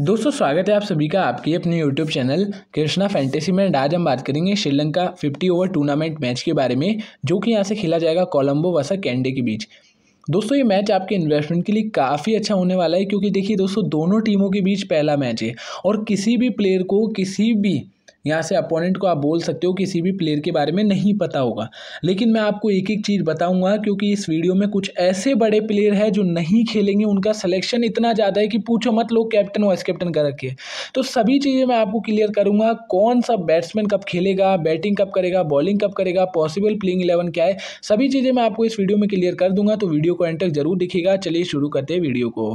दोस्तों स्वागत है आप सभी का आपके अपने यूट्यूब चैनल कृष्णा फैंटेसी में आज हम बात करेंगे श्रीलंका 50 ओवर टूर्नामेंट मैच के बारे में जो कि यहाँ से खेला जाएगा कोलंबो वसा कैंडे के बीच दोस्तों ये मैच आपके इन्वेस्टमेंट के लिए काफ़ी अच्छा होने वाला है क्योंकि देखिए दोस्तों दोनों टीमों के बीच पहला मैच है और किसी भी प्लेयर को किसी भी यहाँ से अपोनेंट को आप बोल सकते हो किसी भी प्लेयर के बारे में नहीं पता होगा लेकिन मैं आपको एक एक चीज़ बताऊँगा क्योंकि इस वीडियो में कुछ ऐसे बड़े प्लेयर हैं जो नहीं खेलेंगे उनका सलेक्शन इतना ज़्यादा है कि पूछो मत लोग कैप्टन वाइस कैप्टन कर रखिए तो सभी चीज़ें मैं आपको क्लियर करूँगा कौन सा बैट्समैन कब खेलेगा बैटिंग कब करेगा बॉलिंग कब करेगा पॉसिबल प्लेइंग इलेवन क्या है सभी चीज़ें मैं आपको इस वीडियो में क्लियर कर दूंगा तो वीडियो को एंड तक जरूर दिखेगा चलिए शुरू करते हैं वीडियो को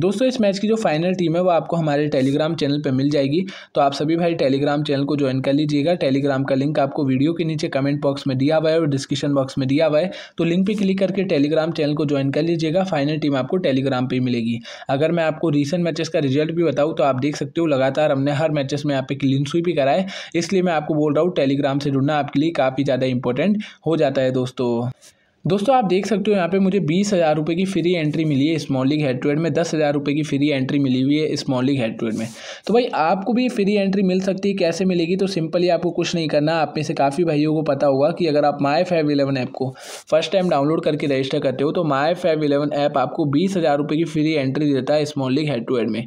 दोस्तों इस मैच की जो फाइनल टीम है वो आपको हमारे टेलीग्राम चैनल पर मिल जाएगी तो आप सभी भाई टेलीग्राम चैनल को ज्वाइन कर लीजिएगा टेलीग्राम का लिंक आपको वीडियो के नीचे कमेंट बॉक्स में दिया हुआ है और डिस्क्रिप्शन बॉक्स में दिया हुआ है तो लिंक पर क्लिक करके टेलीग्राम चैनल को ज्वाइन कर लीजिएगा फाइनल टीम आपको टेलीग्राम पर मिलेगी अगर मैं आपको रिसेंट मैचेस का रिजल्ट भी बताऊँ तो आप देख सकते हो लगातार हमने हर मैचेस में यहाँ पे क्लीन स्वीप भी कराए इसलिए मैं आपको बोल रहा हूँ टेलीग्राम से जुड़ना आपके लिए काफ़ी ज़्यादा इंपॉर्टेंट हो जाता है दोस्तों दोस्तों आप देख सकते हो यहाँ पे मुझे बीस हज़ार रुपये की फ्री एंट्री मिली है small league head to head में दस हज़ार रुपये की फ्री एंट्री मिली हुई है small league head to head में तो भाई आपको भी फ्री एंट्री मिल सकती है कैसे मिलेगी तो सिंपली आपको कुछ नहीं करना आप में से काफ़ी भाइयों को पता होगा कि अगर आप माई फाइव इलेवन ऐप को फर्स्ट टाइम डाउनलोड करके रजिस्टर करते हो तो माई फाइव इलेवन ऐप आपको बीस हज़ार रुपये की फ्री एंट्री देता है small league head to head में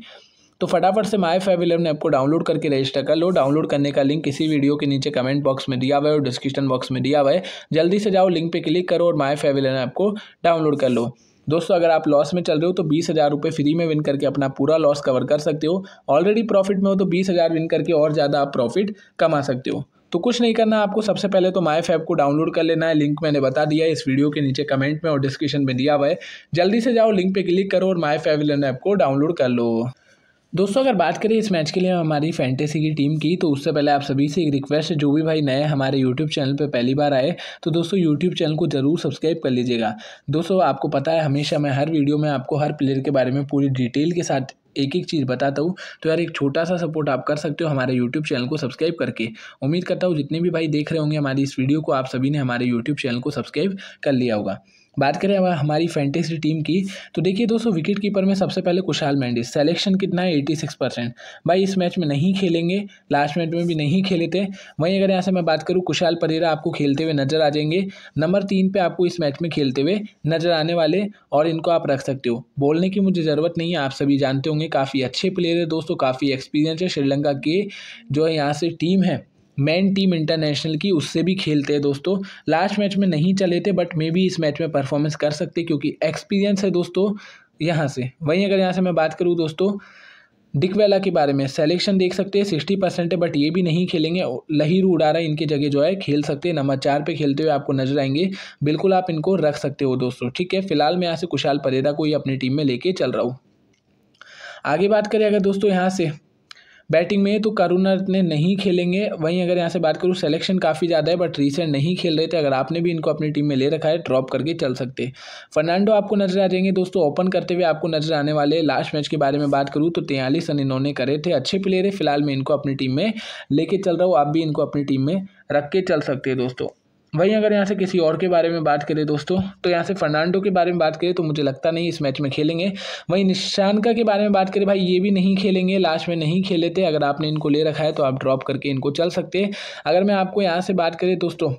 तो फटाफट से माई फाइव इलेवन ऐप को डाउनलोड करके रजिस्टर कर लो डाउनलोड करने का लिंक इसी वीडियो के नीचे कमेंट बॉक्स में दिया हुआ है और डिस्क्रिप्शन बॉक्स में दिया हुआ है जल्दी से जाओ लिंक पे क्लिक करो और माई फाइव इलेवन ऐप को डाउनलोड कर लो दोस्तों अगर आप लॉस में चल रहे हो तो बीस हज़ार रुपये फ्री में विन करके अपना पूरा लॉस कवर कर सकते हो ऑलरेडी प्रॉफिट में हो तो बीस हज़ार विन करके और ज़्यादा आप प्रॉफिट कमा सकते हो तो कुछ नहीं करना आपको सबसे पहले तो माई ऐप को डाउनलोड कर लेना है लिंक मैंने बता दिया है इस वीडियो के नीचे कमेंट में और डिस्क्रिप्शन में दिया हुआ है जल्दी से जाओ लिंक पे क्लिक करो और माई फैविलन ऐप को डाउनलोड कर लो दोस्तों अगर बात करें इस मैच के लिए हमारी फैंटेसी की टीम की तो उससे पहले आप सभी से एक रिक्वेस्ट है जो भी भाई नए हमारे यूट्यूब चैनल पर पहली बार आए तो दोस्तों यूट्यूब चैनल को ज़रूर सब्सक्राइब कर लीजिएगा दोस्तों आपको पता है हमेशा मैं हर वीडियो में आपको हर प्लेयर के बारे में पूरी डिटेल के साथ एक एक चीज़ बताता हूँ तो यार एक छोटा सा सपोर्ट आप कर सकते हो हमारे यूट्यूब चैनल को सब्सक्राइब करके उम्मीद करता हूँ जितने भी भाई देख रहे होंगे हमारी इस वीडियो को आप सभी ने हमारे यूट्यूब चैनल को सब्सक्राइब कर लिया होगा बात करें अब हमारी फैंटेसी टीम की तो देखिए दोस्तों विकेट कीपर में सबसे पहले कुशाल मैंडिस सेलेक्शन कितना है एटी सिक्स परसेंट भाई इस मैच में नहीं खेलेंगे लास्ट मैच में भी नहीं खेले थे वहीं अगर यहाँ से मैं बात करूँ कुशाल परेरा आपको खेलते हुए नजर आ जाएंगे नंबर तीन पर आपको इस मैच में खेलते हुए नजर आने वाले और इनको आप रख सकते हो बोलने की मुझे ज़रूरत नहीं है आप सभी जानते होंगे काफ़ी अच्छे प्लेयर है दोस्तों काफ़ी एक्सपीरियंस है श्रीलंका के जो यहाँ से टीम है मैन टीम इंटरनेशनल की उससे भी खेलते हैं दोस्तों लास्ट मैच में नहीं चले थे बट मे भी इस मैच में परफॉर्मेंस कर सकते क्योंकि एक्सपीरियंस है दोस्तों यहाँ से वहीं अगर यहाँ से मैं बात करूँ दोस्तों डिकवेला के बारे में सेलेक्शन देख सकते हैं सिक्सटी परसेंट है बट ये भी नहीं खेलेंगे लहीरू उड़ारा इनके जगह जो है खेल सकते हैं नंबर चार पे खेलते हुए आपको नजर आएंगे बिल्कुल आप इनको रख सकते हो दोस्तों ठीक है फिलहाल मैं यहाँ से कुशाल परेरा को ही अपनी टीम में लेके चल रहा हूँ आगे बात करें अगर दोस्तों यहाँ से बैटिंग में तो करुणा ने नहीं खेलेंगे वहीं अगर यहाँ से बात करूँ सेलेक्शन काफ़ी ज़्यादा है बट रिसेंट नहीं खेल रहे थे अगर आपने भी इनको अपनी टीम में ले रखा है ड्रॉप करके चल सकते फर्नांडो आपको नजर आ जाएंगे दोस्तों ओपन करते हुए आपको नजर आने वाले लास्ट मैच के बारे में बात करूँ तो तेयलीस रन इन्होंने करे थे अच्छे प्लेयर है फिलहाल मैं इनको अपनी टीम में लेके चल रहा हूँ आप भी इनको अपनी टीम में रख के चल सकते हैं दोस्तों वहीं अगर यहाँ से किसी और के बारे में बात करें दोस्तों तो यहाँ से फर्नांडो के बारे में बात करें तो मुझे लगता नहीं इस मैच में खेलेंगे वहीं निशानका के बारे में बात करें भाई ये भी नहीं खेलेंगे लास्ट में नहीं खेले थे अगर आपने इनको ले रखा है तो आप ड्रॉप करके इनको चल सकते हैं अगर मैं आपको यहाँ से बात करें दोस्तों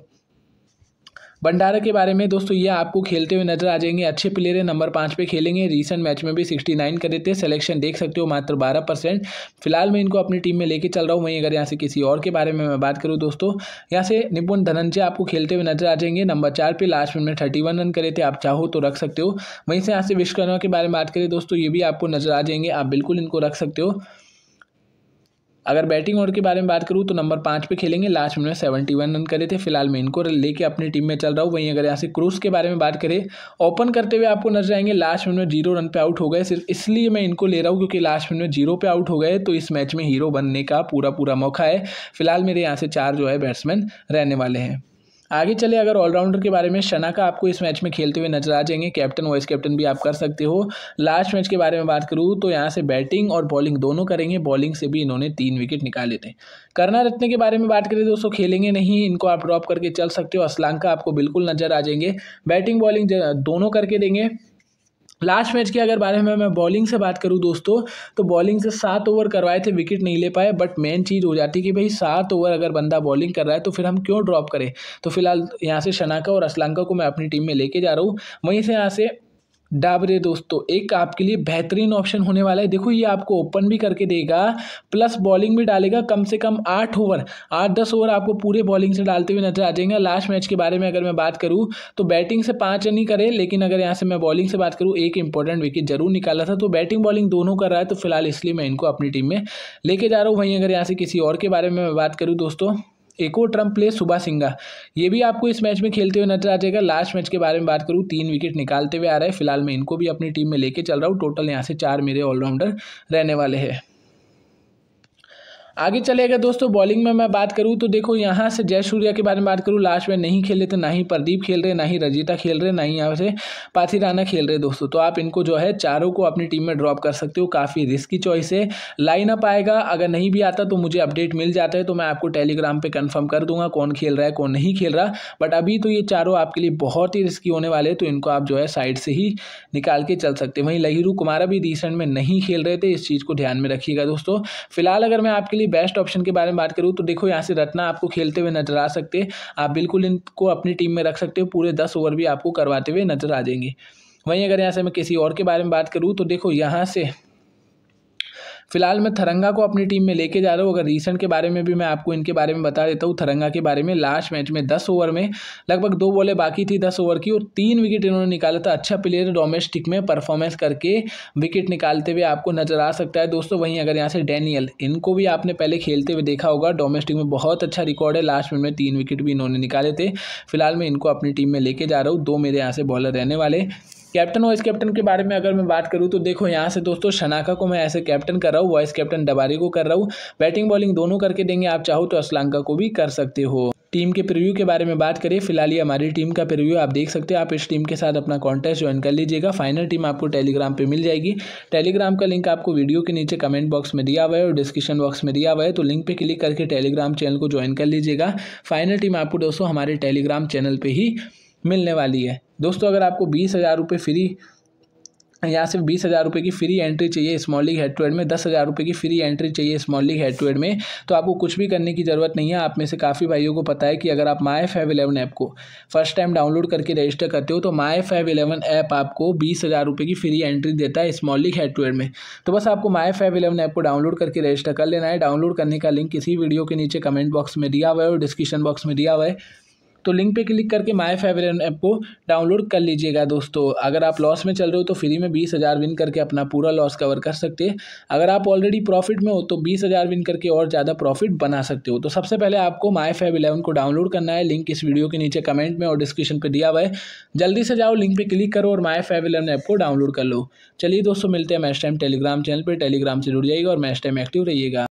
भंडारा के बारे में दोस्तों ये आपको खेलते हुए नजर आ जाएंगे अच्छे प्लेयर है नंबर पाँच पे खेलेंगे रिसेंट मैच में भी सिक्सटी नाइन करे थे सिलेक्शन देख सकते हो मात्र बारह परसेंट फिलहाल मैं इनको अपनी टीम में लेके चल रहा हूँ वहीं अगर यहाँ से किसी और के बारे में मैं बात करूँ दोस्तों यहाँ से निपुण धनंजय आपको खेलते हुए नजर आ जाएंगे नंबर चार पे लास्ट मिनट में थर्टी वन रन करे थे आप चाहो तो रख सकते हो वहीं से यहाँ से विश्वकर्मा के बारे में बात करें दोस्तों ये भी आपको नजर आ जाएंगे आप बिल्कुल इनको रख सकते हो अगर बैटिंग ऑर्डर के बारे में बात करूँ तो नंबर पाँच पे खेलेंगे लास्ट में सेवेंटी वन रन करे थे फिलहाल मैं इनको लेके अपनी टीम में चल रहा हूँ वहीं अगर यहाँ से क्रूस के बारे में बात करें ओपन करते हुए आपको नजर आएंगे लास्ट में जीरो रन पे आउट हो गए सिर्फ इसलिए मैं इनको ले रहा हूँ क्योंकि लास्ट में जीरो पे आउट हो गए तो इस मैच में हीरो बनने का पूरा पूरा मौका है फिलहाल मेरे यहाँ से चार जो है बैट्समैन रहने वाले हैं आगे चले अगर ऑलराउंडर के बारे में शनाका आपको इस मैच में खेलते हुए नजर आ जाएंगे कैप्टन वाइस कैप्टन भी आप कर सकते हो लास्ट मैच के बारे में बात करूँ तो यहाँ से बैटिंग और बॉलिंग दोनों करेंगे बॉलिंग से भी इन्होंने तीन विकेट निकाले थे करना रत्ने के बारे में बात करें दोस्तों खेलेंगे नहीं इनको आप ड्रॉप करके चल सकते हो असलांका आपको बिल्कुल नजर आ जाएंगे बैटिंग बॉलिंग दोनों करके देंगे लास्ट मैच के अगर बारे में मैं बॉलिंग से बात करूं दोस्तों तो बॉलिंग से सात ओवर करवाए थे विकेट नहीं ले पाए बट मेन चीज़ हो जाती है कि भाई सात ओवर अगर बंदा बॉलिंग कर रहा है तो फिर हम क्यों ड्रॉप करें तो फिलहाल यहाँ से शनाका और असलंका को मैं अपनी टीम में लेके जा रहा हूँ वहीं से यहाँ से डाबरे दोस्तों एक आपके लिए बेहतरीन ऑप्शन होने वाला है देखो ये आपको ओपन भी करके देगा प्लस बॉलिंग भी डालेगा कम से कम आठ ओवर आठ दस ओवर आपको पूरे बॉलिंग से डालते हुए नजर आ जाएंगे लास्ट मैच के बारे में अगर मैं बात करूँ तो बैटिंग से पाँच रन ही करे लेकिन अगर यहाँ से मैं बॉलिंग से बात करूँ एक इंपॉर्टेंट विकेट जरूर निकाला था तो बैटिंग बॉलिंग दोनों कर रहा है तो फिलहाल इसलिए मैं इनको अपनी टीम में लेके जा रहा हूँ वहीं अगर यहाँ से किसी और के बारे में मैं बात करूँ दोस्तों और ट्रम्प प्ले सुबह सिंगा ये भी आपको इस मैच में खेलते हुए नजर आ जाएगा लास्ट मैच के बारे में बात करूँ तीन विकेट निकालते हुए आ रहा है फिलहाल मैं इनको भी अपनी टीम में लेके चल रहा हूँ टोटल यहाँ से चार मेरे ऑलराउंडर रहने वाले हैं आगे चले गए दोस्तों बॉलिंग में मैं बात करूँ तो देखो यहाँ से जय सूर्या के बारे में बात करूँ लास्ट में नहीं खेले थे ना ही प्रदीप खेल रहे ना ही रजिता खेल रहे ना ही यहाँ से पाथी राना खेल रहे दोस्तों तो आप इनको जो है चारों को अपनी टीम में ड्रॉप कर सकते हो काफ़ी रिस्की चॉइस है लाइन अप आएगा अगर नहीं भी आता तो मुझे अपडेट मिल जाता है तो मैं आपको टेलीग्राम पर कन्फर्म कर दूंगा कौन खेल रहा है कौन नहीं खेल रहा बट अभी तो ये चारों आपके लिए बहुत ही रिस्की होने वाले तो इनको आप जो है साइड से ही निकाल के चल सकते वहीं लहिरू कुमारा भी रिसेंट में नहीं खेल रहे थे इस चीज़ को ध्यान में रखिएगा दोस्तों फिलहाल अगर मैं आपके लिए लिए बेस्ट ऑप्शन के बारे में बात करूँ तो देखो यहाँ से रत्ना आपको खेलते हुए नजर आ सकते हैं आप बिल्कुल इनको अपनी टीम में रख सकते हो पूरे दस ओवर भी आपको करवाते हुए नजर आ जाएंगे वहीं अगर यहाँ से मैं किसी और के बारे में बात करूँ तो देखो यहाँ से फिलहाल मैं थरंगा को अपनी टीम में लेके जा रहा हूँ अगर रीसेंट के बारे में भी मैं आपको इनके बारे में बता देता हूँ थरंगा के बारे में लास्ट मैच में दस ओवर में लगभग दो बॉलें बाकी थी दस ओवर की और तीन विकेट इन्होंने निकाला था अच्छा प्लेयर डोमेस्टिक में परफॉर्मेंस करके विकेट निकालते हुए आपको नजर आ सकता है दोस्तों वहीं अगर यहाँ से डैनियल इनको भी आपने पहले खेलते हुए देखा होगा डोमेस्टिक में बहुत अच्छा रिकॉर्ड है लास्ट मिनट में तीन विकेट भी इन्होंने निकाले थे फिलहाल मैं इनको अपनी टीम में लेके जा रहा हूँ दो मेरे यहाँ से बॉलर रहने वाले कैप्टन वाइस कैप्टन के बारे में अगर मैं बात करूँ तो देखो यहाँ से दोस्तों शनाका को मैं ऐसे कैप्टन कर रहा हूँ वाइस कैप्टन डबारी को कर रहा हूँ बैटिंग बॉलिंग दोनों करके देंगे आप चाहो तो असलंका को भी कर सकते हो टीम के प्रीव्यू के बारे में बात करें फिलहाल ये हमारी टीम का प्रीव्यू आप देख सकते हो आप इस टीम के साथ अपना कॉन्टेस्ट ज्वाइन कर लीजिएगा फाइनल टीम आपको टेलीग्राम पे मिल जाएगी टेलीग्राम का लिंक आपको वीडियो के नीचे कमेंट बॉक्स में दिया हुआ है और डिस्क्रिप्शन बॉक्स में दिया हुआ है तो लिंक पे क्लिक करके टेलीग्राम चैनल को ज्वाइन कर लीजिएगा फाइनल टीम आपको दोस्तों हमारे टेलीग्राम चैनल पर ही मिलने वाली है दोस्तों अगर आपको बीस हज़ार रुपये फ्री यहाँ से बीस हज़ार रुपये की फ्री एंट्री चाहिए small league head to head में दस हज़ार रुपये की फ्री एंट्री चाहिए small league head to head में तो आपको कुछ भी करने की ज़रूरत नहीं है आप में से काफ़ी भाइयों को पता है कि अगर आप माई फाइव इलेवन ऐप को फर्स्ट टाइम डाउनलोड करके रजिस्टर करते हो तो माई फाइव इलेवन ऐप आपको बीस हज़ार रुपये की फ्री एंट्री देता है small league head to head में तो बस आपको माई फाइव इलेवन ऐप को डाउनलोड करके रजिस्टर कर लेना है डाउनलोड करने का लिंक किसी वीडियो के नीचे कमेंट बॉक्स में दिया हुआ है और डिस्क्रिप्शन बॉक्स में दिया हुआ है तो लिंक पे क्लिक करके माय फेवरेट ऐप को डाउनलोड कर लीजिएगा दोस्तों अगर आप लॉस में चल रहे हो तो फ्री में बीस हज़ार विन करके अपना पूरा लॉस कवर कर सकते हैं अगर आप ऑलरेडी प्रॉफिट में हो तो बीस हज़ार विन करके और ज़्यादा प्रॉफिट बना सकते हो तो सबसे पहले आपको माई फेव इलेवन को डाउनलोड करना है लिंक इस वीडियो के नीचे कमेंट में और डिस्क्रिप्शन पर दिया हुआ है जल्दी से जाओ लिंक पर क्लिक करो और माई फैब इलेवन ऐप को डाउनलोड कर लो चलिए दोस्तों मिलते हैं मैच टाइम टेलीग्राम चैनल पर टेलीग्राम से जुड़ जाइएगा और मैच टाइम एक्टिव रहिएगा